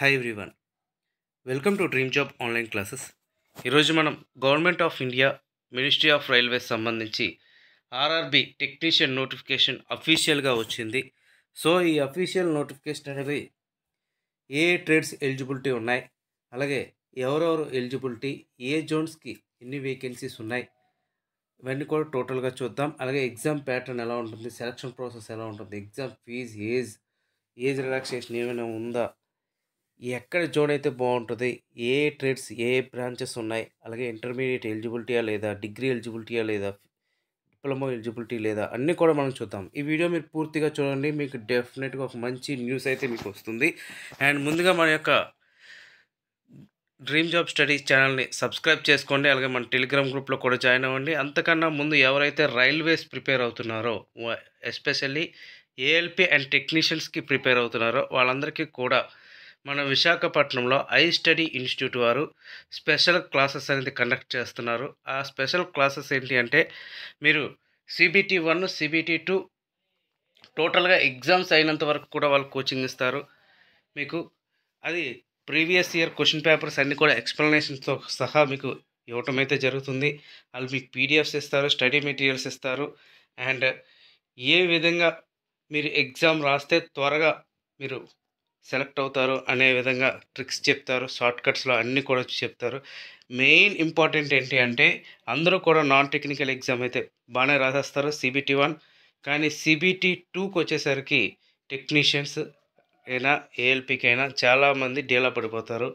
hi everyone welcome to dream job online classes ఈరోజు మనం government of India ministry of railways సంబంధించి RRB technician notification అఫీషియల్గా వచ్చింది so ఈ అఫీషియల్ నోటిఫికేషన్ అనేది ఏ ట్రేడ్స్ ఎలిజిబిలిటీ ఉన్నాయి అలాగే ఎవరెవరు ఎలిజిబిలిటీ ఏ జోన్స్కి ఎన్ని వేకెన్సీస్ ఉన్నాయి ఇవన్నీ కూడా టోటల్గా చూద్దాం అలాగే ఎగ్జామ్ ప్యాటర్న్ ఎలా ఉంటుంది సెలక్షన్ ప్రాసెస్ ఎలా ఉంటుంది exam fee age age relaxation ఏమైనా ఉందా ఎక్కడ జోన్ అయితే బాగుంటుంది ఏ ట్రేడ్స్ ఏ బ్రాంచెస్ ఉన్నాయి అలాగే ఇంటర్మీడియట్ ఎలిజిబిలిటీయా లేదా డిగ్రీ ఎలిజిబిలిటీయా లేదా డిప్లొమా ఎలిజిబిలిటీ లేదా అన్నీ కూడా మనం చూద్దాం ఈ వీడియో మీరు పూర్తిగా చూడండి మీకు డెఫినెట్గా ఒక మంచి న్యూస్ అయితే మీకు వస్తుంది అండ్ ముందుగా మన యొక్క డ్రీమ్ జాబ్ స్టడీస్ ఛానల్ని సబ్స్క్రైబ్ చేసుకోండి అలాగే మన టెలిగ్రామ్ గ్రూప్లో కూడా జాయిన్ అవ్వండి అంతకన్నా ముందు ఎవరైతే రైల్వేస్ ప్రిపేర్ అవుతున్నారో ఎస్పెషల్లీ ఏఎల్పి అండ్ టెక్నీషియన్స్కి ప్రిపేర్ అవుతున్నారో వాళ్ళందరికీ కూడా మన విశాఖపట్నంలో ఐ స్టడీ ఇన్స్టిట్యూట్ వారు స్పెషల్ క్లాసెస్ అనేది కండక్ట్ చేస్తున్నారు ఆ స్పెషల్ క్లాసెస్ ఏంటి అంటే మీరు సిబిటి వన్ సిబిటి టూ టోటల్గా ఎగ్జామ్స్ అయినంత వరకు కూడా వాళ్ళు కోచింగ్ ఇస్తారు మీకు అది ప్రీవియస్ ఇయర్ క్వశ్చన్ పేపర్స్ అన్నీ కూడా ఎక్స్ప్లెనేషన్స్తో సహా మీకు ఇవ్వటం అయితే జరుగుతుంది వాళ్ళు మీకు పీడిఎఫ్స్ ఇస్తారు స్టడీ మెటీరియల్స్ ఇస్తారు అండ్ ఏ విధంగా మీరు ఎగ్జామ్ రాస్తే త్వరగా మీరు సెలెక్ట్ అవుతారు అనే విధంగా ట్రిక్స్ చెప్తారు షార్ట్కట్స్లో అన్నీ కూడా చెప్తారు మెయిన్ ఇంపార్టెంట్ ఏంటి అంటే అందరూ కూడా నాన్ టెక్నికల్ ఎగ్జామ్ అయితే బాగానే రాసేస్తారు సిబిటి వన్ కానీ సిబిటి టూకి వచ్చేసరికి టెక్నీషియన్స్ అయినా ఏఎల్పికి అయినా చాలామంది డేలా పడిపోతారు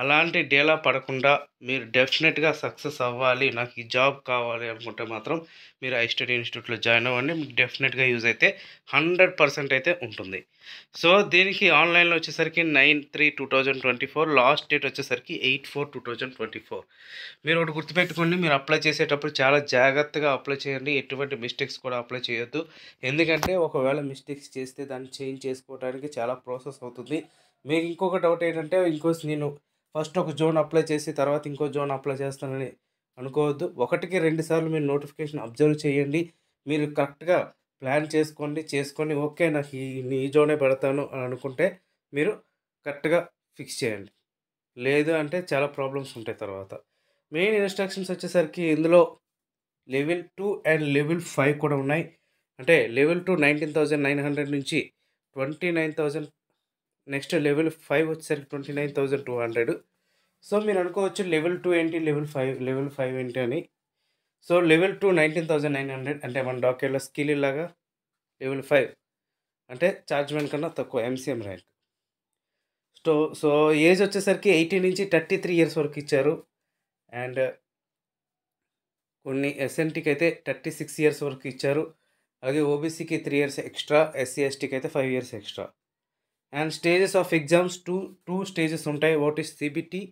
అలాంటి డేలా పడకుండా మీరు డెఫినెట్గా సక్సెస్ అవ్వాలి నాకు ఈ జాబ్ కావాలి అనుకుంటే మాత్రం మీరు ఐ స్టడీ ఇన్స్టిట్యూట్లో జాయిన్ అవ్వండి మీకు డెఫినెట్గా యూజ్ అయితే హండ్రెడ్ పర్సెంట్ అయితే ఉంటుంది సో దీనికి ఆన్లైన్లో వచ్చేసరికి nine three two thousand twenty four last date వచ్చేసరికి eight four two thousand twenty four మీరు ఒకటి గుర్తుపెట్టుకోండి మీరు అప్లై చేసేటప్పుడు చాలా జాగ్రత్తగా అప్లై చేయండి ఎటువంటి మిస్టేక్స్ కూడా అప్లై చేయొద్దు ఎందుకంటే ఒకవేళ మిస్టేక్స్ చేస్తే దాన్ని చేంజ్ చేసుకోవడానికి చాలా ప్రాసెస్ అవుతుంది మీకు ఇంకొక డౌట్ ఏంటంటే ఇంకో నేను ఫస్ట్ ఒక జోన్ అప్లై చేసి తర్వాత ఇంకో జోన్ అప్లై చేస్తానని అనుకోవద్దు ఒకటికి రెండుసార్లు మీరు నోటిఫికేషన్ అబ్జర్వ్ చేయండి మీరు కరెక్ట్గా ప్లాన్ చేసుకోండి చేసుకొని ఓకే నాకు ఈ నీ జోనే పెడతాను అని అనుకుంటే మీరు కరెక్ట్గా ఫిక్స్ చేయండి లేదు అంటే చాలా ప్రాబ్లమ్స్ ఉంటాయి తర్వాత మెయిన్ ఇన్స్ట్రక్షన్స్ వచ్చేసరికి ఇందులో level two and level five కూడా ఉన్నాయి అంటే level two nineteen thousand nine hundred నుంచి twenty nine thousand next level five వచ్చేసరికి twenty nine thousand two hundred so మీరు అనుకోవచ్చు లెవెల్ టూ ఏంటి లెవెల్ ఫైవ్ లెవెల్ ఫైవ్ ఏంటి అని so level two nineteen thousand nine hundred అంటే మన డాక్యులో స్కిల్ ఇలాగా లెవెల్ ఫైవ్ అంటే చార్జ్మెంట్ కన్నా తక్కువ MCM rank so so age వచ్చేసరికి ఎయిటీన్ నుంచి థర్టీ త్రీ ఇయర్స్ వరకు ఇచ్చారు అండ్ కొన్ని ఎస్ఎన్టీకి అయితే థర్టీ సిక్స్ ఇయర్స్ వరకు ఇచ్చారు అలాగే ఓబీసీకి త్రీ ఇయర్స్ ఎక్స్ట్రా ఎస్సీ ఎస్టీకి e అయితే five years extra and stages of exams two two stages ఉంటాయి ఒకటి CBT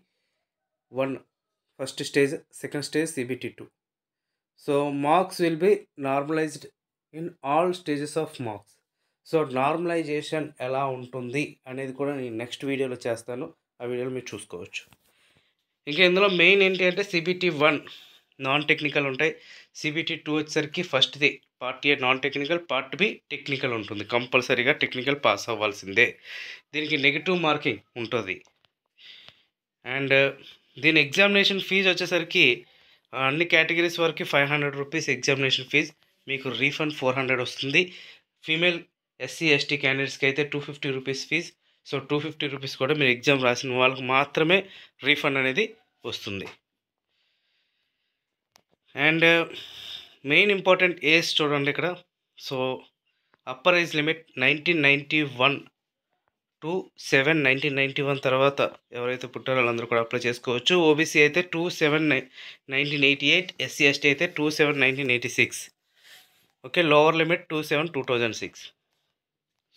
one first stage second stage CBT two so marks will be normalised in all stages of marks so normalisation ఎలా ఉంటుంది అనేది కూడా నేను next వీడియోలో చేస్తాను ఆ వీడియోలో మీరు చూసుకోవచ్చు ఇంకా ఇందులో మెయిన్ ఏంటి అంటే సిబిటీ వన్ నాన్ టెక్నికల్ ఉంటాయి సిబిటీ టూ వచ్చేసరికి ఫస్ట్ది part A non technical part B technical ఉంటుంది కంపల్సరీగా టెక్నికల్ పాస్ అవ్వాల్సిందే దీనికి నెగిటివ్ మార్కింగ్ ఉంటుంది అండ్ దీని ఎగ్జామినేషన్ ఫీజు వచ్చేసరికి అన్ని కేటగిరీస్ వరకు five hundred rupees examination fee మీకు రీఫండ్ ఫోర్ హండ్రెడ్ వస్తుంది ఫీమేల్ ఎస్సీ ఎస్టీ క్యాండిడేట్స్కి అయితే two fifty rupees fee so two fifty rupees కూడా మీరు ఎగ్జామ్ రాసిన వాళ్ళకి మాత్రమే రీఫండ్ అనేది వస్తుంది అండ్ మెయిన్ ఇంపార్టెంట్ ఏజ్ చూడండి ఇక్కడ so upper age limit nineteen ninety one two seven nineteen ninety one తర్వాత ఎవరైతే పుట్టారో వాళ్ళందరూ కూడా అప్లై చేసుకోవచ్చు ఓబీసీ అయితే two seven nineteen eighty eight SC ST అయితే two seven nineteen eighty six okay lower limit two seven two thousand six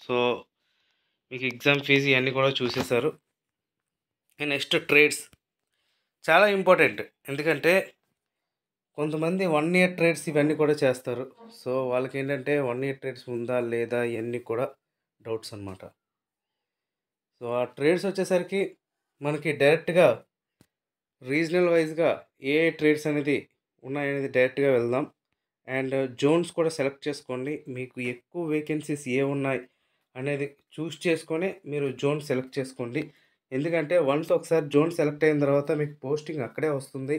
so మీకు exam fee ఇవన్నీ కూడా చూసేశారు నెక్స్ట్ ట్రేడ్స్ చాలా ఇంపార్టెంట్ ఎందుకంటే కొంతమంది వన్ ఇయర్ ట్రేడ్స్ ఇవన్నీ కూడా చేస్తారు సో వాళ్ళకి ఏంటంటే వన్ ఇయర్ ట్రేడ్స్ ఉందా లేదా ఇవన్నీ కూడా డౌట్స్ అనమాట సో ఆ ట్రేడ్స్ వచ్చేసరికి మనకి డైరెక్ట్గా రీజనల్ వైజ్గా ఏ ట్రేడ్స్ అనేది ఉన్నాయనేది డైరెక్ట్గా వెళ్దాం అండ్ జోన్స్ కూడా సెలెక్ట్ చేసుకోండి మీకు ఎక్కువ వేకెన్సీస్ ఏ ఉన్నాయి అనేది చూస్ చేసుకొని మీరు జోన్ సెలెక్ట్ చేసుకోండి ఎందుకంటే వన్స్ ఒకసారి జోన్ సెలెక్ట్ అయిన తర్వాత మీకు పోస్టింగ్ అక్కడే వస్తుంది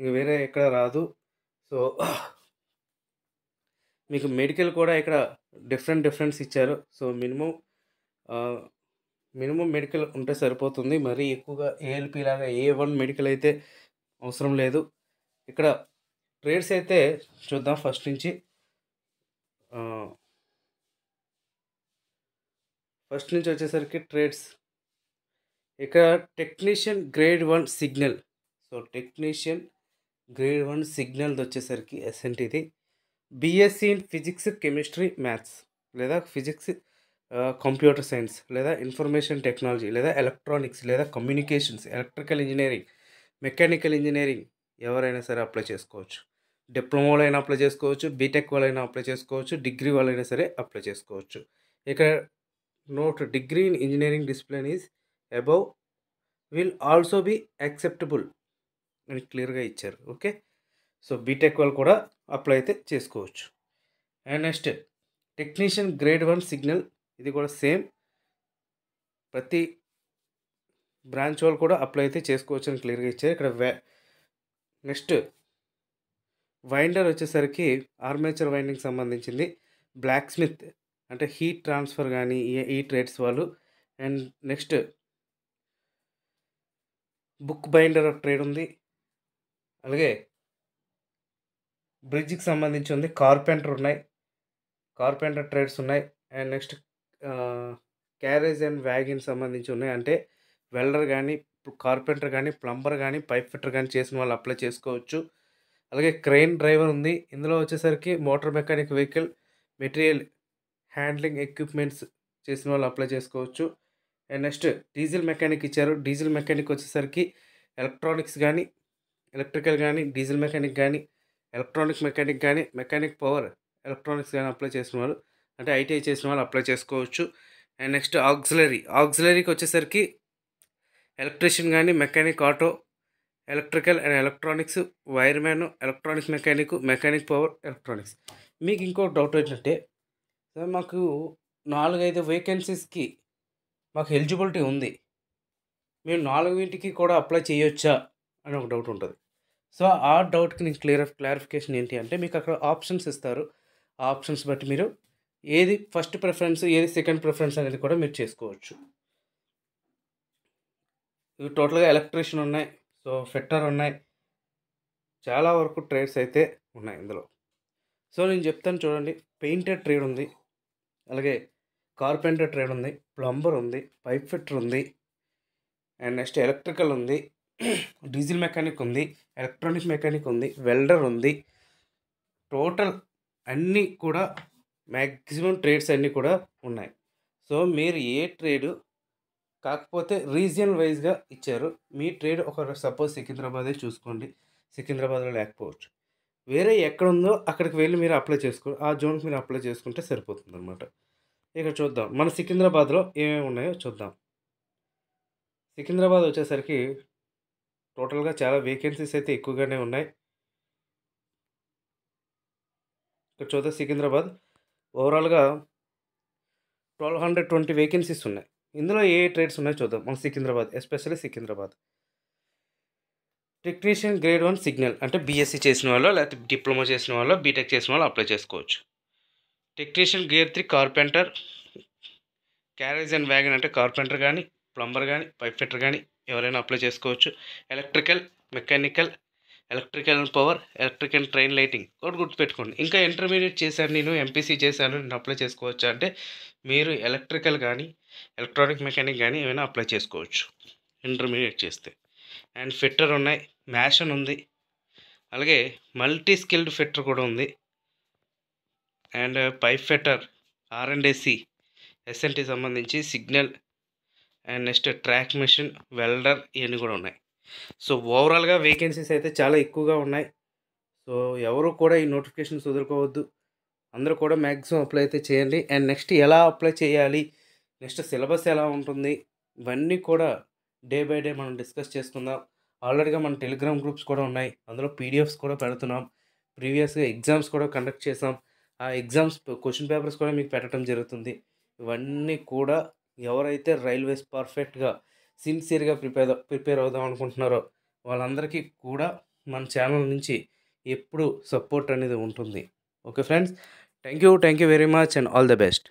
ఇంక వేరే ఎక్కడ రాదు సో మీకు మెడికల్ కూడా ఇక్కడ డిఫరెంట్ డిఫరెన్స్ ఇచ్చారు సో మినిమం మినిమం మెడికల్ ఉంటే సరిపోతుంది మరీ ఎక్కువగా ఏఎల్పి లాగా ఏ వన్ మెడికల్ అయితే అవసరం లేదు ఇక్కడ ట్రేడ్స్ అయితే చూద్దాం ఫస్ట్ నుంచి ఫస్ట్ నుంచి వచ్చేసరికి ట్రేడ్స్ ఇక్కడ technician grade one signal so technician grade one signal వచ్చేసరికి ఎస్ఎన్టీది BSc in physics chemistry maths లేదా ఫిజిక్స్ కంప్యూటర్ సైన్స్ లేదా ఇన్ఫర్మేషన్ టెక్నాలజీ లేదా ఎలక్ట్రానిక్స్ లేదా communications electrical engineering mechanical engineering ఎవరైనా సరే అప్లై చేసుకోవచ్చు డిప్లొమాలో అయినా అప్లై చేసుకోవచ్చు బీటెక్ వాళ్ళైనా అప్లై చేసుకోవచ్చు డిగ్రీ వాళ్ళైనా సరే అప్లై చేసుకోవచ్చు ఇక్కడ note degree in engineering discipline is above will also be acceptable అని క్లియర్గా ఇచ్చారు ఓకే సో బీటెక్ వాళ్ళు కూడా అప్లై అయితే చేసుకోవచ్చు and next technician grade one signal ఇది కూడా సేమ్ ప్రతి బ్రాంచ్ వాళ్ళు కూడా అప్లై అయితే చేసుకోవచ్చు అని క్లియర్గా ఇచ్చారు ఇక్కడ నెక్స్ట్ వైండర్ వచ్చేసరికి ఆర్మేచర్ వైండింగ్ సంబంధించింది బ్లాక్ స్మిత్ అంటే హీట్ ట్రాన్స్ఫర్ కానీ ఈ ట్రేడ్స్ వాళ్ళు and next book binder trade ఉంది అలాగే బ్రిడ్జ్కి సంబంధించి ఉంది కార్పెంటర్ ఉన్నాయి కార్పెంటర్ ట్రేడ్స్ ఉన్నాయి and next carriage and wagon సంబంధించి ఉన్నాయి అంటే వెల్డర్ కానీ కార్పెంటర్ కానీ ప్లంబర్ కానీ పైప్ ఫిట్టర్ కానీ చేసిన వాళ్ళు అప్లై చేసుకోవచ్చు అలాగే క్రెయిన్ డ్రైవర్ ఉంది ఇందులో వచ్చేసరికి motor mechanic vehicle material handling equipments చేసిన వాళ్ళు అప్లై చేసుకోవచ్చు అండ్ నెక్స్ట్ డీజిల్ మెకానిక్ ఇచ్చారు డీజిల్ మెకానిక్ వచ్చేసరికి ఎలక్ట్రానిక్స్ కానీ ఎలక్ట్రికల్ కానీ డీజిల్ మెకానిక్ కానీ ఎలక్ట్రానిక్ మెకానిక్ కానీ మెకానిక్ పవర్ ఎలక్ట్రానిక్స్ కానీ అప్లై చేసిన వాళ్ళు అంటే ఐటీఐ చేసిన వాళ్ళు అప్లై చేసుకోవచ్చు అండ్ నెక్స్ట్ ఆక్సిలరీ ఆక్సిలరీకి వచ్చేసరికి ఎలక్ట్రీషియన్ కానీ mechanic auto electrical and electronics wireman electronics mechanic mechanic power electronics మీకు ఇంకో డౌట్ ఏంటంటే సార్ మాకు నాలుగైదు వేకెన్సీస్కి మాకు ఎలిజిబిలిటీ ఉంది మేము నాలుగింటికి కూడా అప్లై చేయొచ్చా అని ఒక డౌట్ ఉంటుంది సో ఆ డౌట్కి నేను క్లియర్ క్లారిఫికేషన్ ఏంటి అంటే మీకు అక్కడ ఆప్షన్స్ ఇస్తారు ఆ ఆప్షన్స్ బట్టి మీరు ఏది ఫస్ట్ ప్రిఫరెన్స్ ఏది సెకండ్ ప్రిఫరెన్స్ అనేది కూడా మీరు చేసుకోవచ్చు ఇవి టోటల్గా ఎలక్ట్రీషియన్ ఉన్నాయి సో ఫిట్టర్ ఉన్నాయి చాలా వరకు ట్రేడ్స్ అయితే ఉన్నాయి ఇందులో సో నేను చెప్తాను చూడండి పెయింటెడ్ ట్రేడ్ ఉంది అలాగే కార్పెంటర్ ట్రేడ్ ఉంది ప్లంబర్ ఉంది పైప్ ఫిట్టర్ ఉంది అండ్ నెక్స్ట్ ఎలక్ట్రికల్ ఉంది డీజిల్ మెకానిక్ ఉంది ఎలక్ట్రానిక్ మెకానిక్ ఉంది వెల్డర్ ఉంది టోటల్ అన్నీ కూడా మ్యాక్సిమం ట్రేడ్స్ అన్నీ కూడా ఉన్నాయి సో మీరు ఏ ట్రేడు కాకపోతే రీజియన్ వైజ్గా ఇచ్చారు మీ ట్రేడ్ ఒక సపోజ్ సికింద్రాబాదే చూసుకోండి సికింద్రాబాద్లో లేకపోవచ్చు వేరే ఎక్కడ ఉందో అక్కడికి వెళ్ళి మీరు అప్లై చేసుకో ఆ జోన్కి మీరు అప్లై చేసుకుంటే సరిపోతుంది అనమాట ఇక చూద్దాం మన సికింద్రాబాద్లో ఏమేమి ఉన్నాయో చూద్దాం సికింద్రాబాద్ వచ్చేసరికి టోటల్గా చాలా వేకెన్సీస్ అయితే ఎక్కువగానే ఉన్నాయి ఇక్కడ చూద్దాం సికింద్రాబాద్ ఓవరాల్గా ట్వెల్వ్ హండ్రెడ్ ట్వంటీ వేకెన్సీస్ ఉన్నాయి ఇందులో ఏ ట్రేడ్స్ ఉన్నాయో చూద్దాం మన Secunderabad especially Secunderabad technician grade one signal అంటే బీఎస్సీ చేసిన వాళ్ళు లేకపోతే డిప్లొమా చేసిన వాళ్ళు బీటెక్ చేసిన వాళ్ళు అప్లై చేసుకోవచ్చు technician grade three carpenter carriage and wagon అంటే కార్పెంటర్ కానీ ప్లంబర్ కానీ పైప్ ఫిట్టర్ కానీ ఎవరైనా అప్లై చేసుకోవచ్చు electrical mechanical electrical power electrical train lighting ఒకటి గుర్తుపెట్టుకోండి ఇంకా ఇంటర్మీడియట్ చేశాను నేను ఎంపీసీ చేశాను నేను అప్లై చేసుకోవచ్చు అంటే మీరు ఎలక్ట్రికల్ కానీ ఎలక్ట్రానిక్ మెకానిక్ కానీ ఏమైనా అప్లై చేసుకోవచ్చు ఇంటర్మీడియట్ చేస్తే అండ్ ఫిట్టర్ ఉన్నాయి మ్యాషన్ ఉంది అలాగే మల్టీ స్కిల్డ్ ఫిట్టర్ కూడా ఉంది అండ్ పైప్ ఫిట్టర్ ఆర్ఎండ్ఎస్సి ఎస్ఎన్టీ సంబంధించి signal and next track machine welder ఇవన్నీ కూడా ఉన్నాయి సో ఓవరాల్గా వేకెన్సీస్ అయితే చాలా ఎక్కువగా ఉన్నాయి సో ఎవరు కూడా ఈ నోటిఫికేషన్స్ వదులుకోవద్దు అందరూ కూడా మ్యాక్సిమం అప్లై అయితే చేయండి అండ్ నెక్స్ట్ ఎలా అప్లై చేయాలి నెక్స్ట్ సిలబస్ ఎలా ఉంటుంది ఇవన్నీ కూడా డే బై డే మనం డిస్కస్ చేసుకుందాం ఆల్రెడీగా మన టెలిగ్రామ్ గ్రూప్స్ కూడా ఉన్నాయి అందులో పీడిఎఫ్స్ కూడా పెడుతున్నాం ప్రీవియస్గా ఎగ్జామ్స్ కూడా కండక్ట్ చేసాం ఆ ఎగ్జామ్స్ క్వశ్చన్ పేపర్స్ కూడా మీకు పెట్టడం జరుగుతుంది ఇవన్నీ కూడా ఎవరైతే రైల్వేస్ పర్ఫెక్ట్గా సిన్సియర్గా ప్రిపేర్ ప్రిపేర్ అవుదాం అనుకుంటున్నారో వాళ్ళందరికీ కూడా మన ఛానల్ నుంచి ఎప్పుడు సపోర్ట్ అనేది ఉంటుంది okay friends thank you thank you very much and all the best